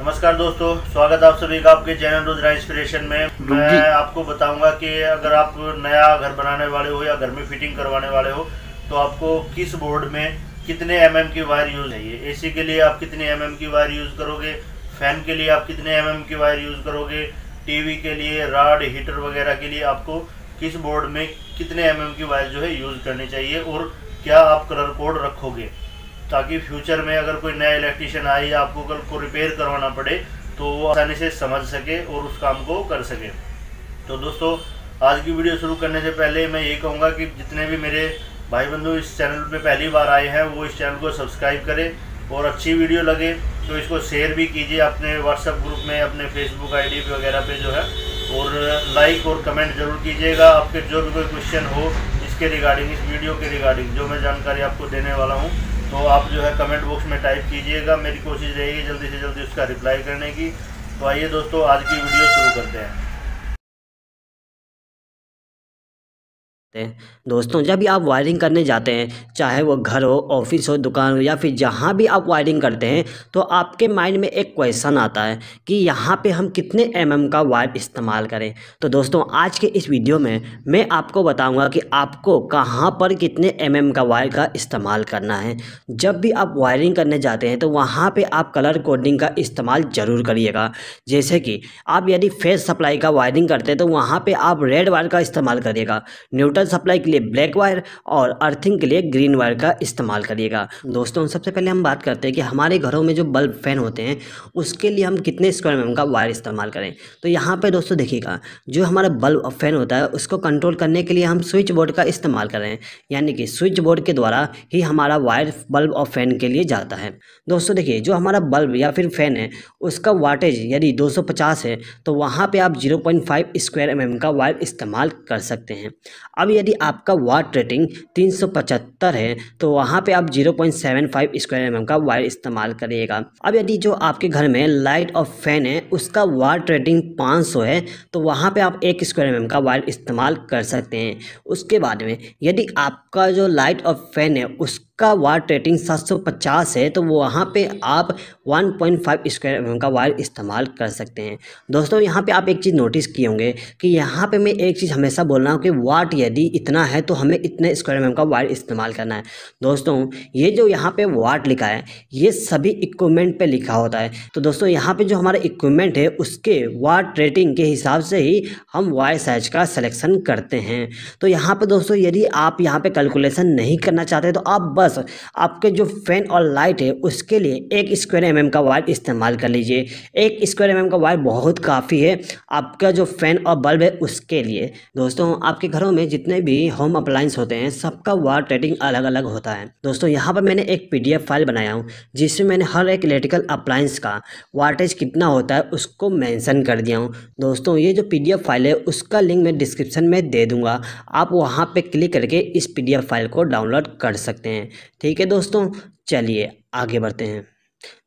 नमस्कार दोस्तों स्वागत आप सभी का आपके चैनल रुद्रा इंस्पिरेशन में मैं आपको बताऊंगा कि अगर आप नया घर बनाने वाले हो या घर में फिटिंग करवाने वाले हो तो आपको किस बोर्ड में कितने एम mm की वायर यूज चाहिए सी के लिए आप कितने एम mm की वायर यूज करोगे फैन के लिए आप कितने एम mm की वायर यूज करोगे टीवी के लिए राड हीटर वगैरह के लिए आपको किस बोर्ड में कितने एम की वायर जो है यूज करनी चाहिए और क्या आप कलर कोड रखोगे ताकि फ्यूचर में अगर कोई नया इलेक्ट्रिशियन आए या आपको कल को रिपेयर करवाना पड़े तो वो आसानी से समझ सके और उस काम को कर सके तो दोस्तों आज की वीडियो शुरू करने से पहले मैं ये कहूँगा कि जितने भी मेरे भाई बंधु इस चैनल पे पहली बार आए हैं वो इस चैनल को सब्सक्राइब करें और अच्छी वीडियो लगे तो इसको शेयर भी कीजिए अपने व्हाट्सएप ग्रुप में अपने फेसबुक आईडी पे वगैरह पे जो है और लाइक और कमेंट जरूर कीजिएगा आपके जो भी कोई क्वेश्चन हो इसके रिगार्डिंग इस वीडियो के रिगार्डिंग जो मैं जानकारी आपको देने वाला हूँ तो आप जो है कमेंट बॉक्स में टाइप कीजिएगा मेरी कोशिश रहेगी जल्दी से जल्दी उसका रिप्लाई करने की तो आइए दोस्तों आज की वीडियो शुरू करते हैं हैं दोस्तों जब भी आप वायरिंग करने जाते हैं चाहे वो घर हो ऑफिस हो दुकान हो या फिर जहाँ भी आप वायरिंग करते हैं तो आपके माइंड में एक क्वेश्चन आता है कि यहाँ पे हम कितने एम mm का वायर इस्तेमाल करें तो दोस्तों आज के इस वीडियो में मैं आपको बताऊंगा कि आपको कहाँ पर कितने एम mm का वायर का इस्तेमाल करना है जब भी आप वायरिंग करने जाते हैं तो वहाँ पर आप कलर कोडिंग का इस्तेमाल ज़रूर करिएगा जैसे कि आप यदि फेस सप्लाई का वायरिंग करते हैं तो वहाँ पर आप रेड वायर का इस्तेमाल करिएगा न्यूट्रल वाटर सप्लाई के लिए ब्लैक वायर और अर्थिंग के लिए ग्रीन वायर का इस्तेमाल करिएगा दोस्तों सबसे पहले हम बात करते हैं कि हमारे घरों में जो बल्ब फैन होते हैं उसके लिए हम कितने स्क्वायर एम mm का वायर इस्तेमाल करें तो यहाँ पर दोस्तों देखिएगा जो हमारा बल्ब फैन होता है उसको कंट्रोल करने के लिए हम स्विच बोर्ड का इस्तेमाल करें यानी कि स्विच बोर्ड के द्वारा ही हमारा वायर बल्ब और फैन के लिए जाता है दोस्तों देखिए जो हमारा बल्ब या फिर फैन है उसका वाटेज यदि 250 है तो वहाँ पे आप 0.5 स्क्वायर एमएम का वायर इस्तेमाल कर सकते हैं अब यदि आपका वाट रेटिंग 375 है तो वहाँ पे आप 0.75 स्क्वायर एम का वायर इस्तेमाल करिएगा अब यदि जो आपके घर में लाइट और फैन है उसका वाट रेटिंग 500 है तो वहाँ पे आप एक स्क्वायर एम का वायर इस्तेमाल कर सकते हैं उसके बाद में यदि आपका जो लाइट और फैन है उसका का वाट रेटिंग 750 है तो वहाँ पे आप 1.5 स्क्वायर एम का वायर इस्तेमाल कर सकते हैं दोस्तों यहाँ पे आप एक चीज़ नोटिस किए होंगे कि यहाँ पे मैं एक चीज़ हमेशा बोल रहा हूँ कि वाट यदि डी इतना है तो हमें इतने स्क्वायर एम का वायर इस्तेमाल करना है दोस्तों ये जो यहाँ पे वाट लिखा है ये सभी इक्विपमेंट पे लिखा होता है तो दोस्तों यहाँ पे जो हमारा इक्विपमेंट है उसके वाट रेटिंग के हिसाब से ही हम वायर साइज का सिलेक्शन करते हैं तो यहाँ पर दोस्तों यदि आप यहाँ पर कैलकुलेशन नहीं करना चाहते तो आप बस आपके जो फैन और लाइट है उसके लिए एक स्क्वायर एम का वायर इस्तेमाल कर लीजिए एक स्क्वायर एम का वायर बहुत काफ़ी है आपका जो फैन और बल्ब है उसके लिए दोस्तों आपके घरों में जितने जितने भी होम अप्लाइंस होते हैं सबका वार रेटिंग अलग अलग होता है दोस्तों यहाँ पर मैंने एक पीडीएफ फाइल बनाया हूँ जिसमें मैंने हर एक इलेक्ट्रिकल अप्लाइंस का वार्टेज कितना होता है उसको मैंसन कर दिया हूँ दोस्तों ये जो पी फाइल है उसका लिंक मैं डिस्क्रिप्शन में दे दूँगा आप वहाँ पर क्लिक करके इस पी फाइल को डाउनलोड कर सकते हैं ठीक है दोस्तों चलिए आगे बढ़ते हैं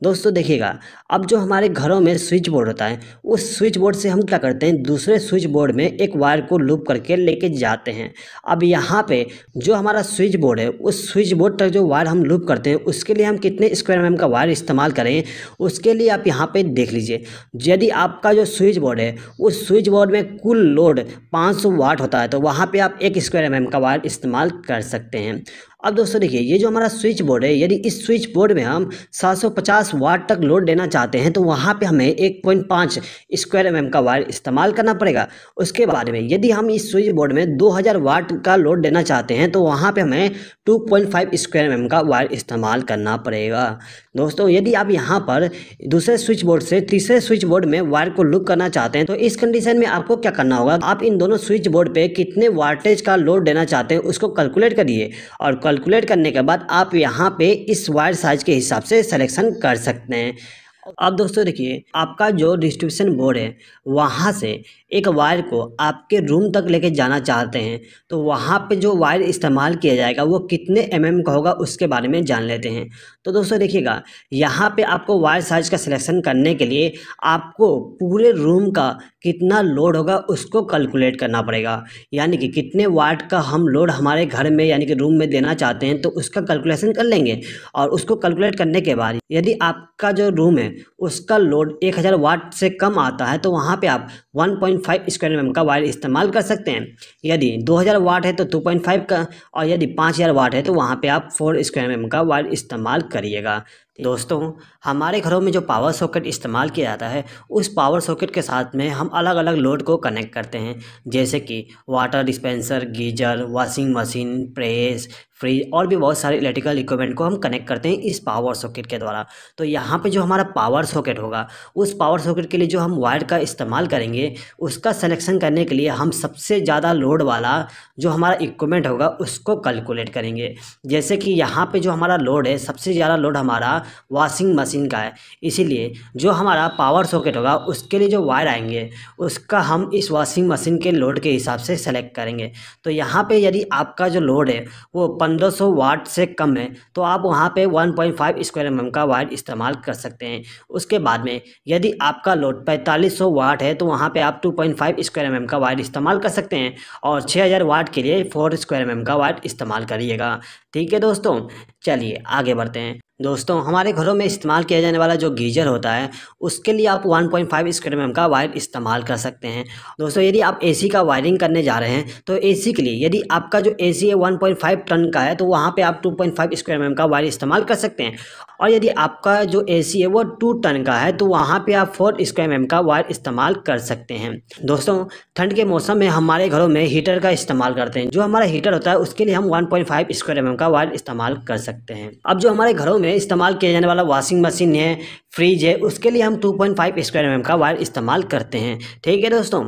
दोस्तों देखिएगा अब जो हमारे घरों में स्विच बोर्ड होता है उस स्विच बोर्ड से हम क्या करते हैं दूसरे स्विच बोर्ड में एक वायर को लूप करके लेके जाते हैं अब यहाँ पे जो हमारा स्विच बोर्ड है उस स्विच बोर्ड तक जो वायर हम लूप करते हैं उसके लिए हम कितने स्क्वायर एम का वायर इस्तेमाल करें उसके लिए आप यहाँ पर देख लीजिए यदि आपका जो स्विच बोर्ड है उस स्विच बोर्ड में कुल लोड पाँच वाट होता है तो वहाँ पर आप एक स्क्वायर एम का वायर इस्तेमाल कर सकते हैं अब दोस्तों देखिए ये जो हमारा स्विच बोर्ड है यदि इस स्विच बोर्ड में हम 750 वाट तक लोड देना चाहते हैं तो वहाँ पे हमें 1.5 स्क्वायर एम का वायर इस्तेमाल करना पड़ेगा उसके बाद में यदि हम इस स्विच बोर्ड में 2000 वाट का लोड लेना चाहते हैं तो वहाँ पे हमें 2.5 स्क्वायर एम का वायर इस्तेमाल करना पड़ेगा दोस्तों यदि आप यहाँ पर दूसरे स्विच बोर्ड से तीसरे स्विच बोर्ड में वायर को लुक करना चाहते हैं तो इस कंडीशन में आपको क्या करना होगा आप इन दोनों स्विच बोर्ड पर कितने वाटेज का लोड देना चाहते हैं उसको कैलकुलेट करिए और कल कैलकुलेट करने के बाद आप यहाँ पे इस वायर साइज के हिसाब से सिलेक्शन कर सकते हैं अब दोस्तों देखिए आपका जो डिस्ट्रीब्यूशन बोर्ड है वहाँ से एक वायर को आपके रूम तक लेके जाना चाहते हैं तो वहाँ पे जो वायर इस्तेमाल किया जाएगा वो कितने एम एम का होगा उसके बारे में जान लेते हैं तो दोस्तों देखिएगा यहाँ पे आपको वायर साइज का सिलेक्शन करने के लिए आपको पूरे रूम का कितना लोड होगा उसको कैलकुलेट करना पड़ेगा यानी कि कितने वाट का हम लोड हमारे घर में यानी कि रूम में देना चाहते हैं तो उसका कैलकुलेशन कर लेंगे और उसको कैलकुलेट करने के बाद यदि आपका जो रूम है उसका लोड एक हज़ार वाट से कम आता है तो वहाँ पर आप one point five square M का वायर इस्तेमाल कर सकते हैं यदि दो हज़ार वाट है तो टू पॉइंट फाइव का और यदि पाँच हज़ार वाट है तो वहाँ पर आप फोर स्क्वायर एम का वायर इस्तेमाल करिएगा दोस्तों हमारे घरों में जो पावर सॉकेट इस्तेमाल किया जाता है उस पावर सॉकेट के साथ में हम अलग अलग लोड को कनेक्ट करते हैं जैसे कि water dispenser geyser washing machine press fridge और भी बहुत सारे इलेक्ट्रिकल इक्विपमेंट को हम कनेक्ट करते हैं इस पावर सॉकेट के द्वारा तो यहाँ पे जो हमारा पावर सॉकेट होगा उस पावर सॉकेट के लिए जो हम वायर का इस्तेमाल करेंगे उसका सिलेक्शन करने के लिए हम सबसे ज़्यादा लोड वाला जो हमारा इक्विपमेंट होगा उसको कैलकुलेट करेंगे जैसे कि यहाँ पर जो हमारा लोड है सबसे ज़्यादा लोड हमारा वॉशिंग मशीन का है इसीलिए जो हमारा पावर सॉकेट होगा उसके लिए जो वायर आएंगे उसका हम इस वॉशिंग मशीन के लोड के हिसाब से सेलेक्ट करेंगे तो यहाँ पर यदि आपका जो लोड है वो 1500 वाट से कम है तो आप वहाँ पे 1.5 स्क्वायर एम का वायर इस्तेमाल कर सकते हैं उसके बाद में यदि आपका लोड 4500 वाट है तो वहाँ पे आप 2.5 स्क्वायर एम का वायर इस्तेमाल कर सकते हैं और 6000 वाट के लिए 4 स्क्वायर एम का वायर इस्तेमाल करिएगा ठीक है दोस्तों चलिए आगे बढ़ते हैं दोस्तों हमारे घरों में इस्तेमाल किया जाने वाला जो गीजर होता है उसके लिए आप 1.5 पॉइंट स्क्वायर एम का वायर इस्तेमाल कर सकते हैं दोस्तों यदि आप एसी का वायरिंग करने जा रहे हैं तो एसी के लिए यदि आपका जो एसी है 1.5 टन का है तो वहाँ पे आप 2.5 पॉइंट स्क्वायर एम का वायर इस्तेमाल कर सकते हैं और यदि आपका जो ए है वो टू टन का है तो वहाँ पर आप फोर स्क्वायर एम का वायर इस्तेमाल कर सकते हैं दोस्तों ठंड के मौसम में हमारे घरों में हीटर का इस्तेमाल करते हैं जो हमारा हीटर होता है उसके लिए हम वन पॉइंट स्क्वायर एम का वायर इस्तेमाल कर सकते हैं अब जो हमारे घरों में इस्तेमाल किया जाने वाला वाशिंग मशीन है फ्रिज है उसके लिए हम 2.5 स्क्वायर एम का वायर इस्तेमाल करते हैं ठीक है दोस्तों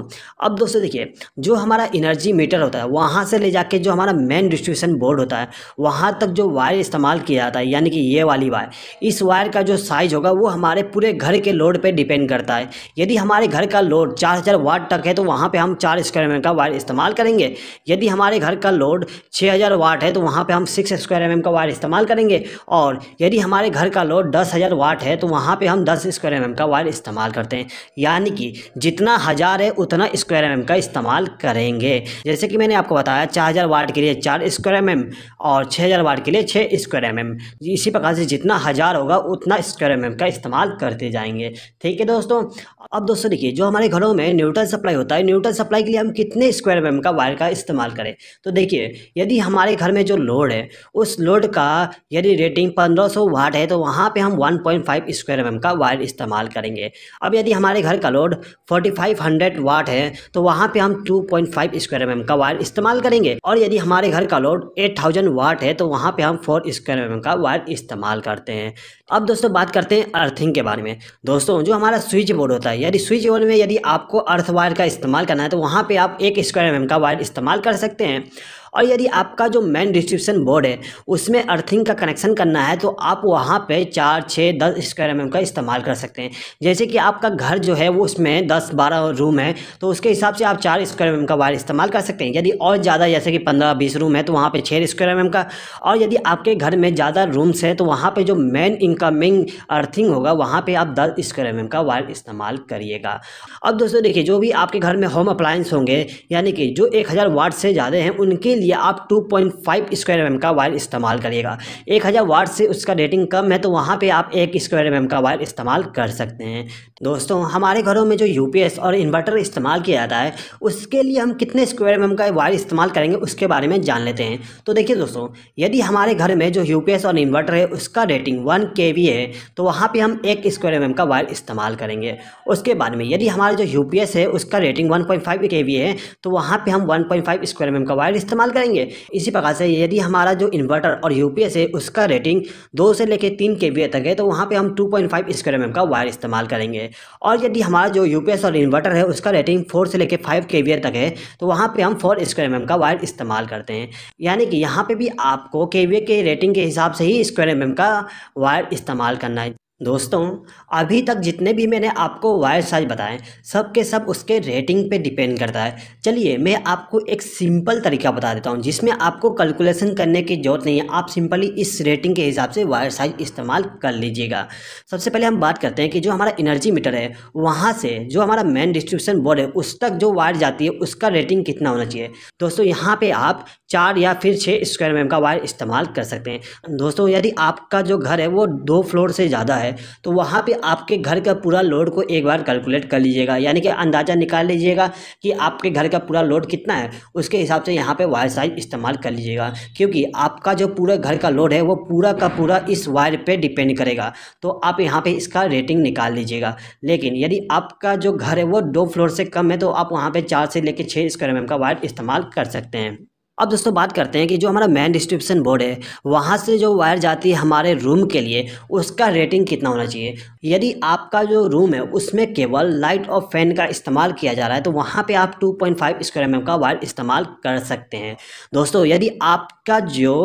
अब दोस्तों देखिए जो हमारा एनर्जी मीटर होता है वहाँ से ले जाके जो हमारा मेन डिस्ट्रीब्यूशन बोर्ड होता है वहाँ तक जो वायर इस्तेमाल किया जाता है यानी कि ये वाली वायर इस वायर का जो साइज होगा वो हमारे पूरे घर के लोड पर डिपेंड करता है यदि हमारे घर का लोड चार हज़ार वाट तक है तो वहाँ पर हम चार स्क्वायर एम का वायर इस्तेमाल करेंगे यदि हमारे घर का लोड छः हज़ार वाट है तो वहाँ पर हम सिक्स स्क्वायर एम का वायर इस्तेमाल करेंगे और यदि हमारे घर का लोड दस हज़ार वाट है तो वहाँ पे हम 10 स्क्वायर एम का वायर इस्तेमाल करते हैं यानी कि जितना हज़ार है उतना स्क्वायर एम का इस्तेमाल करेंगे जैसे कि मैंने आपको बताया चार हज़ार वाट के लिए चार स्क्वायर एम और छः हज़ार वाट के लिए छः स्क्वायर एम इसी प्रकार से जितना हज़ार होगा उतना स्क्वायर एम का इस्तेमाल करते जाएंगे ठीक है दोस्तों अब दोस्तों देखिए जो हमारे घरों में न्यूट्रल सप्लाई होता है न्यूट्रल सप्लाई के लिए हम कितने स्क्वायर एम का वायर का इस्तेमाल करें तो देखिए यदि हमारे घर में जो लोड है उस लोड का यदि रेटिंग पंद्रह वाट है तो वहाँ पर हम वन स्क्वायर एम का वायर इस्तेमाल करेंगे अब यदि हमारे घर का लोड 4500 वाट है तो वहाँ पे हम 2.5 स्क्वायर एम का वायर इस्तेमाल करेंगे और यदि हमारे घर का लोड 8000 वाट है तो वहाँ पे हम 4 स्क्वायर एम का वायर इस्तेमाल करते हैं अब दोस्तों बात करते हैं अर्थिंग के बारे में दोस्तों जो हमारा स्विच बोर्ड होता है यदि स्विच बोर्ड में यदि आपको अर्थ वायर का इस्तेमाल करना है तो वहाँ पर आप एक स्क्वायर एम का वायर इस्तेमाल कर सकते हैं और यदि आपका जो मेन डिस्ट्रीब्यूशन बोर्ड है उसमें अर्थिंग का कनेक्शन करना है तो आप वहाँ पे चार छः दस स्क्वायर एम का इस्तेमाल कर सकते हैं जैसे कि आपका घर जो है वो उसमें दस बारह रूम है तो उसके हिसाब से आप चार स्क्वायर एम का वायर इस्तेमाल कर सकते हैं यदि और ज़्यादा जैसे कि पंद्रह बीस रूम है तो वहाँ पर छः स्क्वायर एम का और यदि आपके घर में ज़्यादा रूम्स हैं तो वहाँ पर जो मेन इनकमिंग अर्थिंग होगा वहाँ पर आप दस स्क्वायर एम का वायर इस्तेमाल करिएगा अब दोस्तों देखिए जो भी आपके घर में होम अप्लायंस होंगे यानी कि जो एक हज़ार वाट से ज़्यादा हैं उनके लिए आप 2.5 स्क्वायर एम का वायर इस्तेमाल करिएगा 1000 वाट से उसका रेटिंग कम है तो वहाँ पे आप एक स्क्वायर एम का वायर इस्तेमाल कर सकते हैं दोस्तों हमारे घरों में जो यू और इन्वर्टर इस्तेमाल किया जाता है उसके लिए हम कितने स्क्वायर एम का वायर इस्तेमाल करेंगे उसके बारे में जान लेते हैं तो देखिए दोस्तों यदि हमारे घर में जो यू और इन्वर्टर है उसका रेटिंग वन के है तो वहाँ पर हम एक स्क्वायर एम का वायर इस्तेमाल करेंगे उसके बाद में यदि हमारे जो यू है उसका रेटिंग वन पॉइंट है तो वहाँ पर हम वन पॉइंट स्क्वायर एम का वायर इस्तेमाल इस्तेमाल करेंगे इसी प्रकार से यदि हमारा जो इन्वर्टर और एस है उसका रेटिंग दो से लेकर तीन के तक है तो वहाँ पर हम टू पॉइंट स्क्वायर एम का वायर इस्तेमाल करेंगे और यदि हमारा जो एस और इन्वर्टर है उसका रेटिंग फोर से लेकर फाइव के तक है तो वहाँ पर हम फोर स्क्वायर एम का वायर इस्तेमाल करते हैं यानी कि यहाँ पर भी आपको के के रेटिंग के हिसाब से ही स्क्वायर एम का वायर इस्तेमाल करना है दोस्तों अभी तक जितने भी मैंने आपको वायर साइज बताए सब के सब उसके रेटिंग पे डिपेंड करता है चलिए मैं आपको एक सिंपल तरीका बता देता हूँ जिसमें आपको कैलकुलेशन करने की ज़रूरत नहीं है आप सिंपली इस रेटिंग के हिसाब से वायर साइज इस्तेमाल कर लीजिएगा सबसे पहले हम बात करते हैं कि जो हमारा एनर्जी मीटर है वहाँ से जो हमारा मेन डिस्ट्रीब्यूशन बोर्ड है उस तक जो वायर जाती है उसका रेटिंग कितना होना चाहिए दोस्तों यहाँ पर आप चार या फिर छः स्क्वायर एम का वायर इस्तेमाल कर सकते हैं दोस्तों यदि आपका जो घर है वो दो फ्लोर से ज़्यादा है तो वहाँ पे आपके घर का पूरा लोड को एक बार कैलकुलेट कर लीजिएगा यानी कि अंदाज़ा निकाल लीजिएगा कि आपके घर का पूरा लोड कितना है उसके हिसाब से यहाँ पर वायर साइज इस्तेमाल कर लीजिएगा क्योंकि आपका जो पूरा घर का लोड है वो पूरा का पूरा इस वायर पर डिपेंड करेगा तो आप यहाँ पर इसका रेटिंग निकाल लीजिएगा लेकिन यदि आपका जो घर है वो दो फ्लोर से कम है तो आप वहाँ पर चार से लेकर छः स्क्वायर एम का वायर इस्तेमाल कर सकते हैं अब दोस्तों बात करते हैं कि जो हमारा मेन डिस्ट्रीब्यूशन बोर्ड है वहाँ से जो वायर जाती है हमारे रूम के लिए उसका रेटिंग कितना होना चाहिए यदि आपका जो रूम है उसमें केवल लाइट और फैन का इस्तेमाल किया जा रहा है तो वहाँ पे आप 2.5 स्क्वायर एम का वायर इस्तेमाल कर सकते हैं दोस्तों यदि आपका जो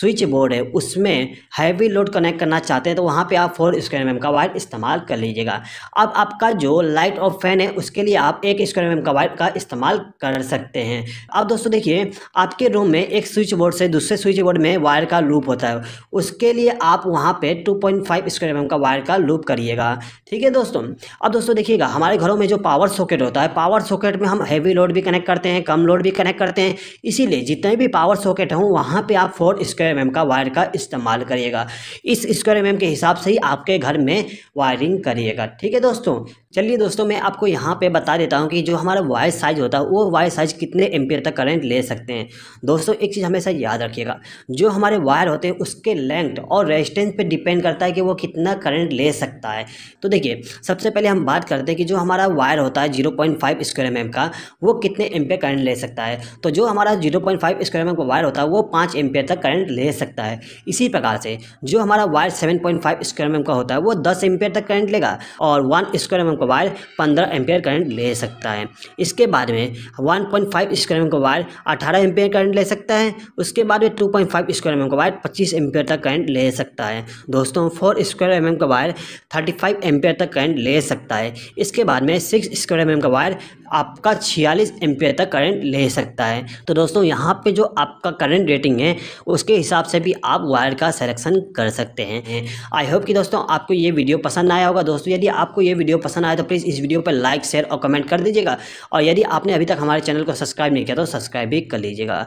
स्विच बोर्ड है उसमें हैवी लोड कनेक्ट करना चाहते हैं तो वहाँ पर आप फोर स्क्वायर एम का वायर इस्तेमाल कर लीजिएगा अब आपका जो लाइट और फैन है उसके लिए आप एक स्क्वायर एम mm का वायर का इस्तेमाल कर सकते हैं अब दोस्तों देखिए आपके आपके रूम में एक स्विच बोर्ड से दूसरे स्विच बोर्ड में वायर का लूप होता है उसके लिए आप वहाँ पे 2.5 स्क्वायर एम का वायर का लूप करिएगा ठीक है दोस्तों अब दोस्तों देखिएगा हमारे घरों में जो पावर सॉकेट होता है पावर सॉकेट में हम हैवी लोड भी कनेक्ट करते हैं कम लोड भी कनेक्ट करते हैं इसीलिए जितने भी पावर सॉकेट हों वहाँ पर आप फोर स्क्वायर एम का वायर का इस्तेमाल करिएगा इस स्क्वायर एम के हिसाब से ही आपके घर में वायरिंग करिएगा ठीक है दोस्तों चलिए दोस्तों मैं आपको यहाँ पे बता देता हूँ कि जो हमारा वायर साइज होता है वो वायर साइज कितने एम्पियर तक करंट ले सकते हैं दोस्तों एक चीज़ हमेशा याद रखिएगा जो हमारे वायर होते हैं उसके लेंथ और रेजिस्टेंस पे डिपेंड करता है कि वो कितना करंट ले सकता है तो देखिए सबसे पहले हम बात करते हैं कि जो हमारा वायर होता है zero point five square M का वो कितने पे करंट ले सकता है तो जो हमारा zero point five square M का वायर होता है वो पाँच पे तक करंट ले सकता है इसी प्रकार से जो हमारा wire seven point five square M का होता है वो दस पे तक करंट लेगा और वन स्क्वायर एम का वायर पंद्रह पे करंट ले सकता है इसके बाद में one point five square M का वायर अठारह एम करंट करंट ले सकता है उसके बाद में 2.5 स्क्वायर एम का वायर 25 एम्पियर तक करंट ले सकता है दोस्तों फोर स्क्वायर एम का वायर 35 एम्पियर तक करंट ले सकता है इसके बाद में सिक्स स्क्वायर एम का वायर आपका छियालीस एम्पियर तक करंट ले सकता है तो दोस्तों यहाँ पे जो आपका करंट रेटिंग है उसके हिसाब से भी आप वायर का सिलेक्शन कर सकते हैं आई होप कि दोस्तों आपको ये वीडियो पसंद आया होगा दोस्तों यदि आपको ये वीडियो पसंद आया तो प्लीज़ इस वीडियो पर लाइक शेयर और कमेंट कर दीजिएगा और यदि आपने अभी तक हमारे चैनल को सब्सक्राइब नहीं किया तो सब्सक्राइब भी कर लीजिएगा